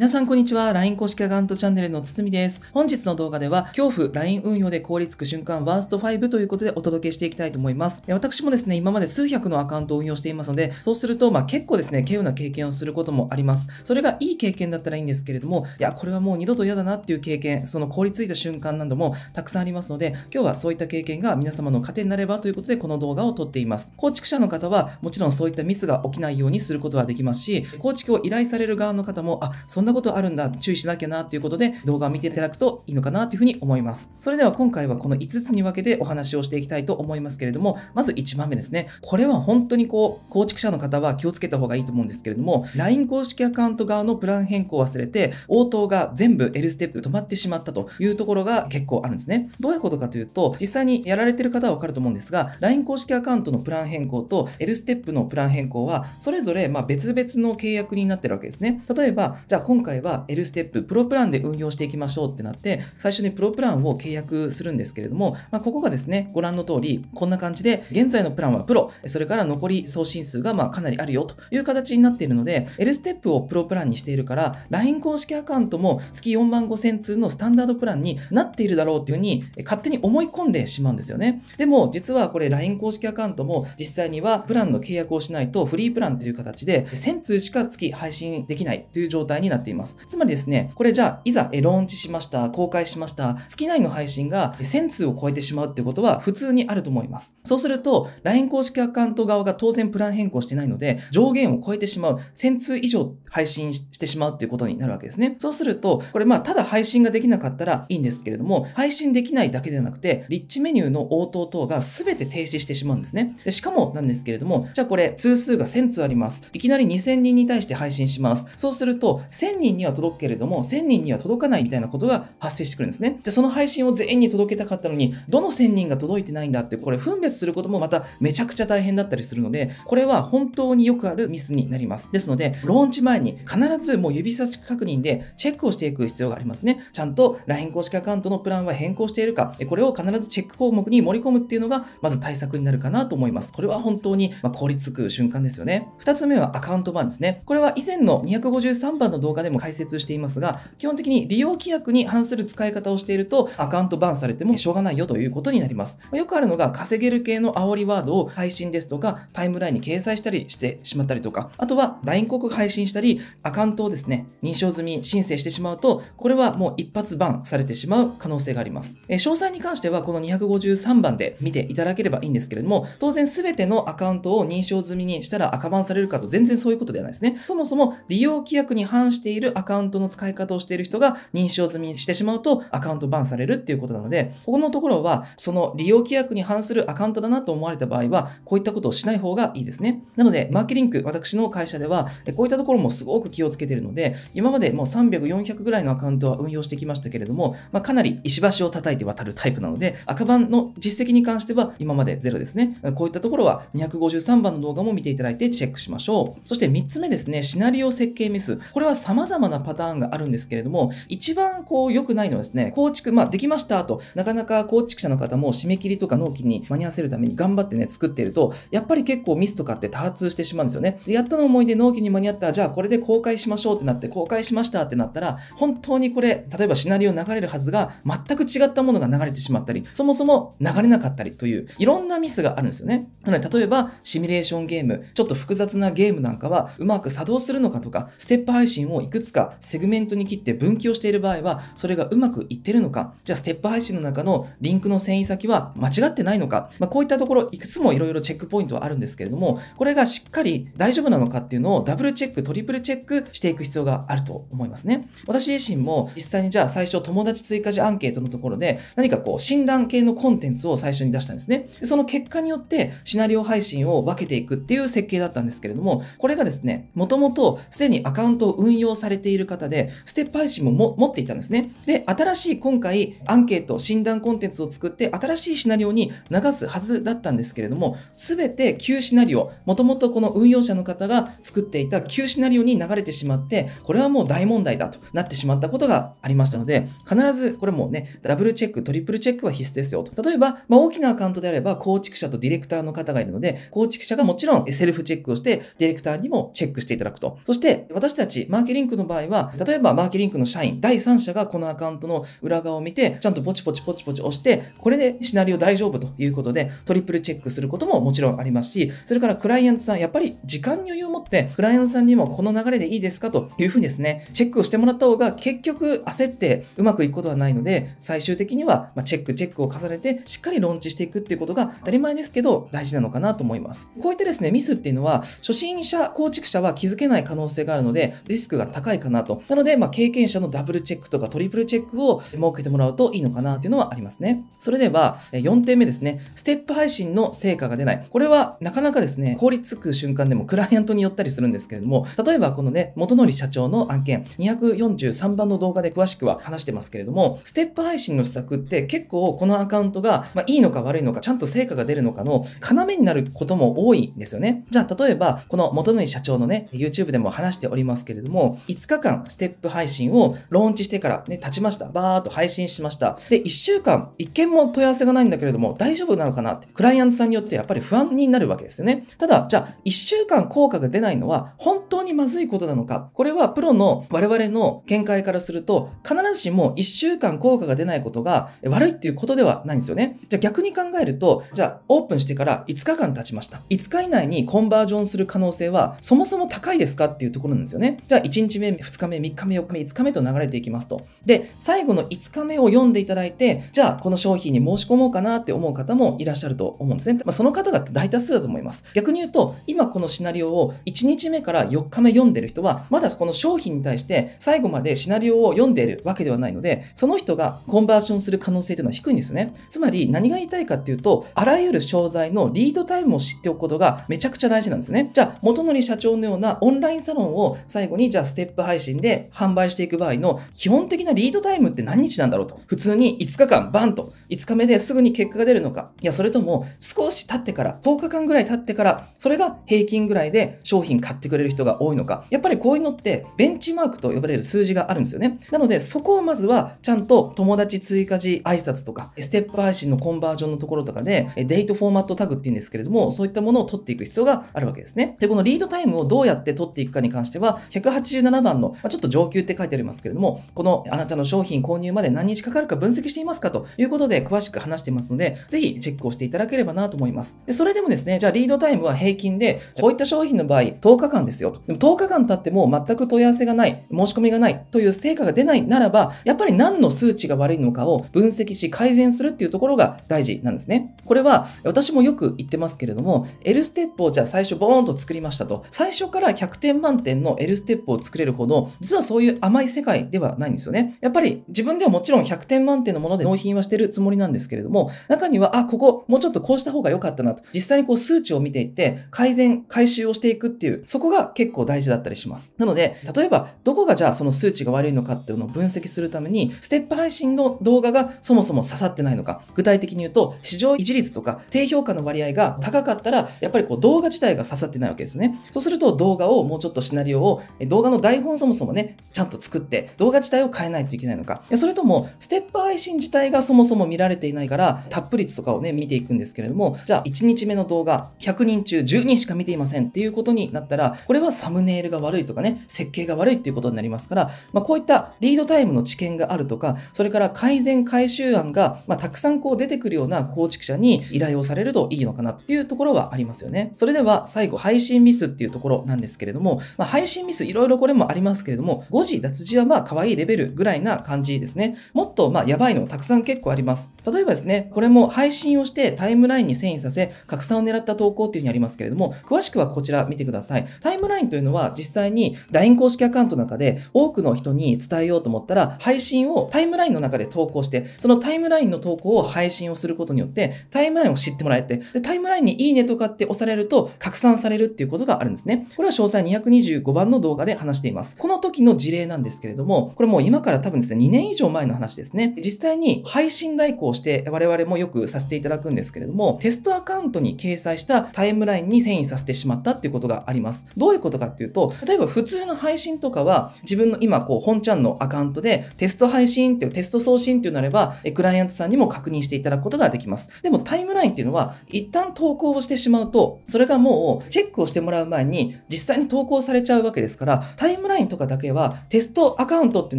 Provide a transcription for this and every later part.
皆さんこんにちは。LINE 公式アカウントチャンネルのつつみです。本日の動画では、恐怖、LINE 運用で凍りつく瞬間ワースト5ということでお届けしていきたいと思います。私もですね、今まで数百のアカウントを運用していますので、そうすると、まあ結構ですね、稀有な経験をすることもあります。それがいい経験だったらいいんですけれども、いや、これはもう二度と嫌だなっていう経験、その凍りついた瞬間などもたくさんありますので、今日はそういった経験が皆様の糧になればということで、この動画を撮っています。構築者の方は、もちろんそういったミスが起きないようにすることはできますし、構築を依頼される側の方も、あ、そんななことあるんだ、注意しなきゃなということで動画を見ていただくといいのかなというふうに思います。それでは今回はこの5つに分けてお話をしていきたいと思いますけれども、まず1番目ですね。これは本当にこう、構築者の方は気をつけた方がいいと思うんですけれども、LINE 公式アカウント側のプラン変更を忘れて、応答が全部 L ステップで止まってしまったというところが結構あるんですね。どういうことかというと、実際にやられてる方はわかると思うんですが、LINE 公式アカウントのプラン変更と L ステップのプラン変更は、それぞれま別々の契約になってるわけですね。例えば、じゃあ今今回は L ステップ、プロプランで運用していきましょうってなって、最初にプロプランを契約するんですけれども、まあ、ここがですね、ご覧の通り、こんな感じで、現在のプランはプロ、それから残り送信数がまあかなりあるよという形になっているので、L ステップをプロプランにしているから、LINE 公式アカウントも月4万5000通のスタンダードプランになっているだろうっていうふうに、勝手に思い込んでしまうんですよね。でも、実はこれ LINE 公式アカウントも実際にはプランの契約をしないとフリープランという形で1000通しか月配信できないという状態になってっています。つまりですね、これじゃあ、いざ、ローンチしました、公開しました、月内の配信が1000通を超えてしまうってことは普通にあると思います。そうすると、LINE 公式アカウント側が当然プラン変更してないので、上限を超えてしまう、1000通以上配信してしまうっていうことになるわけですね。そうすると、これまあ、ただ配信ができなかったらいいんですけれども、配信できないだけではなくて、リッチメニューの応答等が全て停止してしまうんですね。でしかもなんですけれども、じゃあこれ、通数が1000通あります。いきなり2000人に対して配信します。そうすると、1000 1000人には届くけれども、1000人には届かないみたいなことが発生してくるんですね。じゃあその配信を全員に届けたかったのに、どの1000人が届いてないんだって、これ分別することもまためちゃくちゃ大変だったりするので、これは本当によくあるミスになります。ですので、ローンチ前に必ずもう指差し確認でチェックをしていく必要がありますね。ちゃんと LINE 公式アカウントのプランは変更しているか、これを必ずチェック項目に盛り込むっていうのが、まず対策になるかなと思います。これは本当に凍りつく瞬間ですよね。2つ目はアカウント版ですね。これは以前の253番の動画かでも解説していますが、基本的に利用規約に反する使い方をしていると、アカウントバンされてもしょうがないよということになります。よくあるのが、稼げる系の煽りワードを配信ですとか、タイムラインに掲載したりしてしまったりとか、あとは LINE 広告配信したり、アカウントをですね、認証済み申請してしまうと、これはもう一発バンされてしまう可能性があります。え詳細に関しては、この253番で見ていただければいいんですけれども、当然全てのアカウントを認証済みにしたら赤バンされるかと全然そういうことではないですね。そもそも利用規約に反してているアカウントの使い方をしている人が認証済みにしてしまうとアカウントバンされるっていうことなので、ここのところはその利用規約に反するアカウントだなと思われた場合は、こういったことをしない方がいいですね。なので、マーケリンク、私の会社では、こういったところもすごく気をつけているので、今までもう300、400ぐらいのアカウントは運用してきましたけれども、まあ、かなり石橋を叩いて渡るタイプなので、赤番の実績に関しては今までゼロですね。こういったところは253番の動画も見ていただいてチェックしましょう。そして3つ目ですね、シナリオ設計ミス。これは様様々なパターンがあるんですけれども、一番こう良くないのはですね、構築、まあできましたと、なかなか構築者の方も締め切りとか納期に間に合わせるために頑張ってね、作っていると、やっぱり結構ミスとかって多発してしまうんですよね。で、やっとの思いで納期に間に合った、じゃあこれで公開しましょうってなって、公開しましたってなったら、本当にこれ、例えばシナリオ流れるはずが、全く違ったものが流れてしまったり、そもそも流れなかったりという、いろんなミスがあるんですよね。なので、例えば、シミュレーションゲーム、ちょっと複雑なゲームなんかは、うまく作動するのかとか、ステップ配信をいいくつかセグメントに切って分岐をしている場合は、それがうまくいってるのか、じゃあステップ配信の中のリンクの遷移先は間違ってないのか、まあ、こういったところ、いくつもいろいろチェックポイントはあるんですけれども、これがしっかり大丈夫なのかっていうのをダブルチェック、トリプルチェックしていく必要があると思いますね。私自身も実際にじゃあ最初友達追加時アンケートのところで何かこう診断系のコンテンツを最初に出したんですね。でその結果によってシナリオ配信を分けていくっていう設計だったんですけれども、これがですね、もともとすでにアカウントを運用されている方で、ステップ配信もも持っていたんですね。で、新しい今回、アンケート、診断コンテンツを作って、新しいシナリオに流すはずだったんですけれども、すべて旧シナリオ、もともとこの運用者の方が作っていた旧シナリオに流れてしまって、これはもう大問題だとなってしまったことがありましたので、必ずこれもね、ダブルチェック、トリプルチェックは必須ですよと。例えば、まあ、大きなアカウントであれば、構築者とディレクターの方がいるので、構築者がもちろんセルフチェックをして、ディレクターにもチェックしていただくと。そして、私たち、マーケリンクの場合は、例えばマーケリンクの社員、第三者がこのアカウントの裏側を見て、ちゃんとポチポチポチポチ押して、これでシナリオ大丈夫ということで、トリプルチェックすることももちろんありますし、それからクライアントさん、やっぱり時間に余裕を持って、クライアントさんにもこの流れでいいですかというふうにですね、チェックをしてもらった方が結局焦ってうまくいくことはないので、最終的にはチェックチェックを重ねて、しっかりローンチしていくっていうことが当たり前ですけど、大事なのかなと思います。こういったですね、ミスっていうのは、初心者構築者は気づけない可能性があるので、リスクが高いかなと。なので、まあ、経験者のダブルチェックとかトリプルチェックを設けてもらうといいのかなというのはありますね。それでは、4点目ですね。ステップ配信の成果が出ない。これは、なかなかですね、凍りつく瞬間でもクライアントによったりするんですけれども、例えばこのね、元則社長の案件、243番の動画で詳しくは話してますけれども、ステップ配信の施策って結構このアカウントが、まあ、いいのか悪いのか、ちゃんと成果が出るのかの要になることも多いんですよね。じゃあ、例えば、この元則社長のね、YouTube でも話しておりますけれども、5日間ステップ配信をローンチしてからね、経ちました。バーっと配信しました。で、1週間、1件も問い合わせがないんだけれども、大丈夫なのかなって、クライアントさんによってやっぱり不安になるわけですよね。ただ、じゃあ、1週間効果が出ないのは、本当にまずいことなのか。これはプロの我々の見解からすると、必ずしも1週間効果が出ないことが悪いっていうことではないんですよね。じゃあ逆に考えると、じゃあオープンしてから5日間経ちました。5日以内にコンバージョンする可能性はそもそも高いですかっていうところなんですよね。じゃあ1日日目、2日目、3日目、4日目、5日目と流れていきますと。で、最後の5日目を読んでいただいて、じゃあこの商品に申し込もうかなって思う方もいらっしゃると思うんですね。まあ、その方が大多数だと思います。逆に言うと、今このシナリオを1日目から4日目読んでる人は、まだこの商品に対して最後までシナリオを読んでいるわけではないので、その人がコンバージョンする可能性というのは低いんですね。つまり何が言いたいかっていうと、あらゆる商材のリードタイムを知っておくことがめちゃくちゃ大事なんですね。じゃあ、元則社長のようなオンラインサロンを最後に、じゃあステテップ配信で販売していく場合の基本的なリードタイムって何日なんだろうと。普通に5日間バンと5日目ですぐに結果が出るのか。いや、それとも少し経ってから10日間ぐらい経ってからそれが平均ぐらいで商品買ってくれる人が多いのか。やっぱりこういうのってベンチマークと呼ばれる数字があるんですよね。なのでそこをまずはちゃんと友達追加時挨拶とかステップ配信のコンバージョンのところとかでデートフォーマットタグっていうんですけれどもそういったものを取っていく必要があるわけですね。で、このリードタイムをどうやって取っていくかに関しては187 17番の、まあ、ちょっと上級って書いてありますけれども、このあなたの商品購入まで何日かかるか分析していますかということで詳しく話してますので、ぜひチェックをしていただければなと思います。でそれでもですね、じゃあリードタイムは平均で、こういった商品の場合10日間ですよと。でも10日間経っても全く問い合わせがない、申し込みがないという成果が出ないならば、やっぱり何の数値が悪いのかを分析し改善するっていうところが大事なんですね。これは私もよく言ってますけれども、L ステップをじゃあ最初ボーンと作りましたと。最初から100点満点の L ステップを作りれるほど、実はそういう甘い世界ではないんですよね。やっぱり自分ではもちろん100点満点のもので納品はしてるつもりなんですけれども、中には、あ、ここもうちょっとこうした方が良かったなと、実際にこう数値を見ていって、改善、回収をしていくっていう、そこが結構大事だったりします。なので、例えば、どこがじゃあその数値が悪いのかっていうのを分析するために、ステップ配信の動画がそもそも刺さってないのか、具体的に言うと、市場維持率とか低評価の割合が高かったら、やっぱりこう動画自体が刺さってないわけですね。そうすると動画をもうちょっとシナリオを、動画の台本そもそもね、ちゃんと作って動画自体を変えないといけないのか、それともステップ配信自体がそもそも見られていないから、タップ率とかをね、見ていくんですけれども、じゃあ1日目の動画100人中10人しか見ていませんっていうことになったら、これはサムネイルが悪いとかね、設計が悪いっていうことになりますから、まあ、こういったリードタイムの知見があるとか、それから改善回収案が、まあ、たくさんこう出てくるような構築者に依頼をされるといいのかなっていうところはありますよね。それでは最後、配信ミスっていうところなんですけれども、まあ、配信ミスいろいろこれももありますけれども、5時脱字はまあ可愛いレベルぐらいな感じですね。もっとまあやばいのたくさん結構あります。例えばですね、これも配信をしてタイムラインに遷移させ、拡散を狙った投稿っていう風にありますけれども、詳しくはこちら見てください。タイムラインというのは実際に LINE 公式アカウントの中で多くの人に伝えようと思ったら、配信をタイムラインの中で投稿して、そのタイムラインの投稿を配信をすることによって、タイムラインを知ってもらえて、でタイムラインにいいねとかって押されると拡散されるっていうことがあるんですね。これは詳細225番の動画で話しています。います。この時の事例なんですけれども、これもう今から多分ですね、2年以上前の話ですね。実際に配信代行して我々もよくさせていただくんですけれども、テストアカウントに掲載したタイムラインに遷移させてしまったっていうことがあります。どういうことかっていうと、例えば普通の配信とかは自分の今こう本ちゃんのアカウントでテスト配信っていうテスト送信っていうなれば、クライアントさんにも確認していただくことができます。でもタイムラインっていうのは一旦投稿をしてしまうと、それがもうチェックをしてもらう前に実際に投稿されちゃうわけですから、タイイムラインとかだけはテストアカウントってい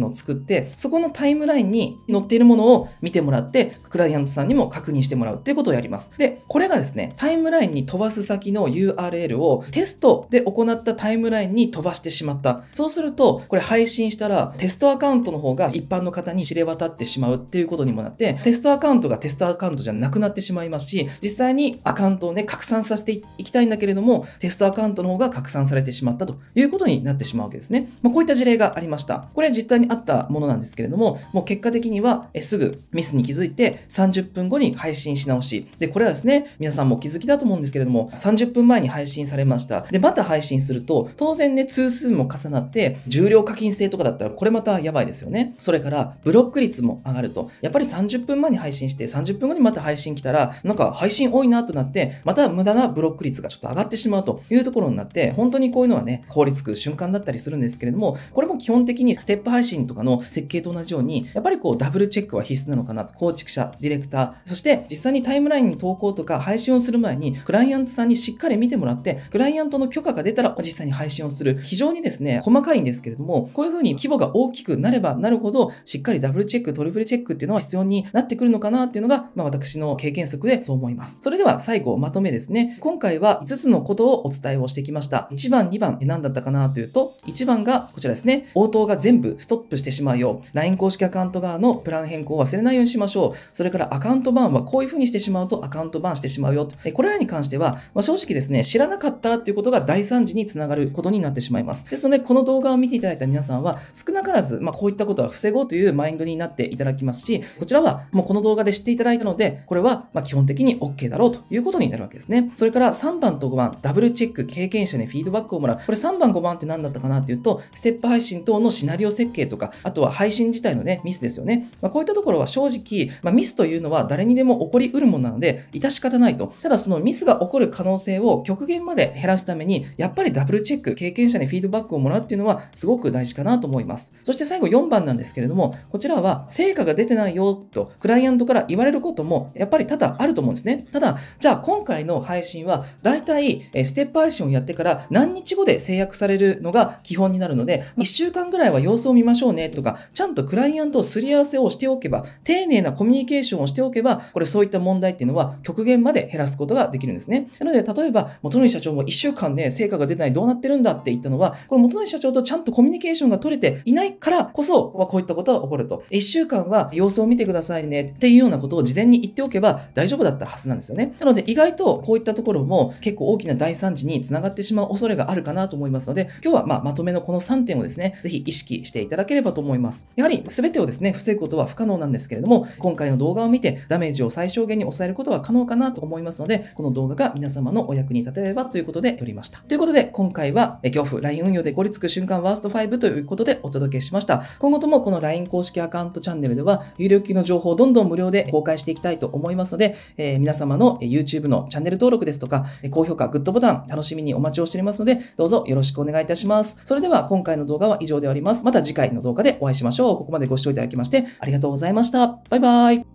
うのを作って、そこのタイムラインに載っているものを見てもらって、クライアントさんにも確認してもらうっていうことをやります。で、これがですね、タイムラインに飛ばす先の URL をテストで行ったタイムラインに飛ばしてしまった。そうすると、これ配信したらテストアカウントの方が一般の方に知れ渡ってしまうっていうことにもなって、テストアカウントがテストアカウントじゃなくなってしまいますし、実際にアカウントをね、拡散させていきたいんだけれども、テストアカウントの方が拡散されてしまったということになってしまうわけですね。まあ、こういった事例がありました。これ実際にあったものなんですけれども、もう結果的にはえすぐミスに気づいて、30分後に配信し直し。で、これはですね、皆さんもお気づきだと思うんですけれども、30分前に配信されました。で、また配信すると、当然ね、通数も重なって、重量課金制とかだったら、これまたやばいですよね。それから、ブロック率も上がると。やっぱり30分前に配信して、30分後にまた配信来たら、なんか配信多いなとなって、また無駄なブロック率がちょっと上がってしまうというところになって、本当にこういうのはね、効率く瞬間だったりするんですけれども、これも基本的にステップ配信とかの設計と同じように、やっぱりこうダブルチェックは必須なのかなと、構築者ディレクター、そして実際にタイムラインに投稿とか配信をする前に、クライアントさんにしっかり見てもらって、クライアントの許可が出たら実際に配信をする。非常にですね、細かいんですけれども、こういうふうに規模が大きくなればなるほど、しっかりダブルチェック、トリプルチェックっていうのは必要になってくるのかなっていうのが、まあ私の経験則でそう思います。それでは最後、まとめですね。今回は5つのことをお伝えをしてきました。1番、2番、何だったかなというと、1番がこちらですね。応答が全部ストップしてしまうよう、LINE 公式アカウント側のプラン変更を忘れないようにしましょう。それからアカウントバンはこういう風にしてしまうとアカウントバンしてしまうよと。これらに関しては、まあ、正直ですね、知らなかったっていうことが大惨事につながることになってしまいます。ですので、この動画を見ていただいた皆さんは、少なからず、まあ、こういったことは防ごうというマインドになっていただきますし、こちらはもうこの動画で知っていただいたので、これはま基本的に OK だろうということになるわけですね。それから3番と5番、ダブルチェック、経験者にフィードバックをもらう。これ3番5番って何だったかなっていうと、ステップ配信等のシナリオ設計とか、あとは配信自体のね、ミスですよね。まあ、こういったところは正直、まあ、ミススというのは誰にでも起こりうるものなので、致し方ないと。ただそのミスが起こる可能性を極限まで減らすために、やっぱりダブルチェック、経験者にフィードバックをもらうっていうのはすごく大事かなと思います。そして最後4番なんですけれども、こちらは成果が出てないよと、クライアントから言われることもやっぱり多々あると思うんですね。ただ、じゃあ今回の配信は、大体ステップ配信をやってから何日後で制約されるのが基本になるので、1週間ぐらいは様子を見ましょうねとか、ちゃんとクライアントをすり合わせをしておけば、丁寧なコミュニケーションーションをしておけば、これそういった問題っていうのは極限まで減らすことができるんですね。なので、例えば、元則社長も1週間ね、成果が出ない、どうなってるんだって言ったのは、これ元則社長とちゃんとコミュニケーションが取れていないからこそ、こういったことが起こると。1週間は様子を見てくださいねっていうようなことを事前に言っておけば大丈夫だったはずなんですよね。なので、意外とこういったところも結構大きな大惨事につながってしまう恐れがあるかなと思いますので、今日はまあまとめのこの3点をですね、ぜひ意識していただければと思います。やはり全てをですね、防ぐことは不可能なんですけれども、今回の動画を見てダメージを最小限に抑えることは可能かなと思いますので、この動画が皆様のお役に立てればということで撮りました。ということで、今回は恐怖 LINE 運用で凍りつく瞬間ワースト5ということでお届けしました。今後ともこの LINE 公式アカウントチャンネルでは、有料級の情報をどんどん無料で公開していきたいと思いますので、えー、皆様の YouTube のチャンネル登録ですとか、高評価、グッドボタン、楽しみにお待ちをしておりますので、どうぞよろしくお願いいたします。それでは今回の動画は以上であります。また次回の動画でお会いしましょう。ここまでご視聴いただきましてありがとうございました。バイバイ。